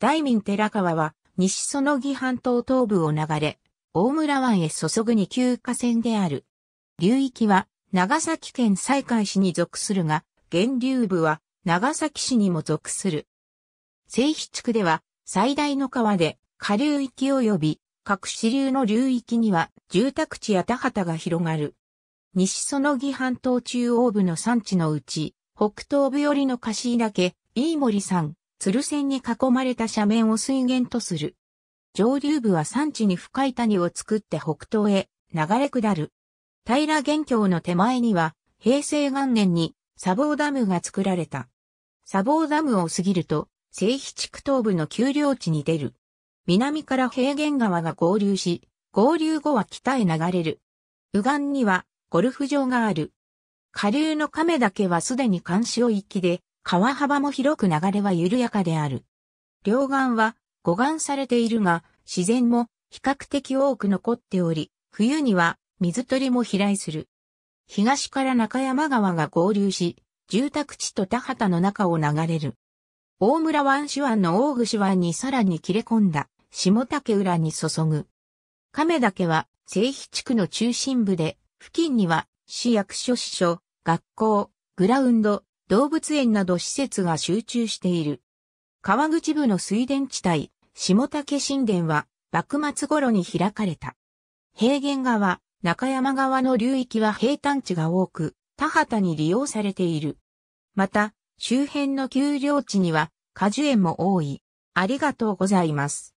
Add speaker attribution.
Speaker 1: 大民寺川は、西園木半島東部を流れ、大村湾へ注ぐ二級河川である。流域は、長崎県西海市に属するが、源流部は、長崎市にも属する。西比地区では、最大の川で、下流域及び、各支流の流域には、住宅地や田畑が広がる。西園木半島中央部の山地のうち、北東部寄りの柏岳、飯森山、鶴線に囲まれた斜面を水源とする。上流部は山地に深い谷を作って北東へ流れ下る。平元橋の手前には平成元年に砂防ダムが作られた。砂防ダムを過ぎると、西肥地区東部の丘陵地に出る。南から平原川が合流し、合流後は北へ流れる。右岸にはゴルフ場がある。下流の亀岳はすでに監視をきで、川幅も広く流れは緩やかである。両岸は護岸されているが、自然も比較的多く残っており、冬には水鳥も飛来する。東から中山川が合流し、住宅地と田畑の中を流れる。大村湾手湾の大串湾にさらに切れ込んだ下竹浦に注ぐ。亀岳は西肥地区の中心部で、付近には市役所支所、学校、グラウンド、動物園など施設が集中している。川口部の水田地帯、下竹神殿は、幕末頃に開かれた。平原側、中山側の流域は平坦地が多く、田畑に利用されている。また、周辺の丘陵地には、果樹園も多い。ありがとうございます。